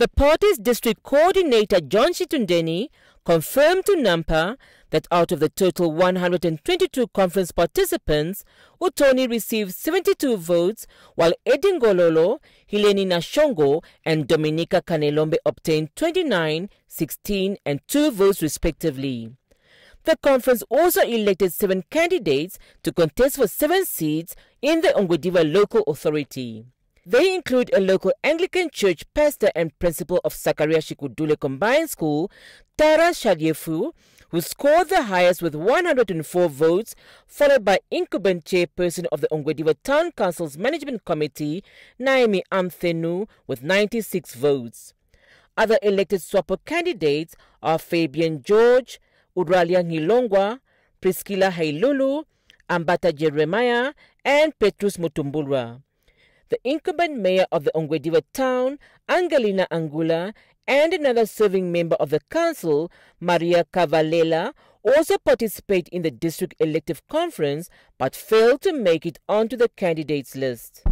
The party's district coordinator, John Shitundeni, confirmed to NAMPA that out of the total 122 conference participants, Utoni received 72 votes, while Edingololo, Hileni Nashongo, and Dominica Kanelombe obtained 29, 16, and 2 votes respectively. The conference also elected seven candidates to contest for seven seats in the Ongwediva local authority. They include a local Anglican church pastor and principal of Sakaria Shikudule Combined School, Tara Shagiefu, who scored the highest with 104 votes, followed by incumbent chairperson of the Ongwediva Town Council's Management Committee, Naomi Amthenu, with 96 votes. Other elected SWAPO candidates are Fabian George, Uralia Ngilongwa, Priscilla Hailulu, Ambata Jeremiah, and Petrus Mutumbulwa the incumbent mayor of the Ongwediwe town, Angelina Angula, and another serving member of the council, Maria Cavalela, also participate in the district elective conference but failed to make it onto the candidates list.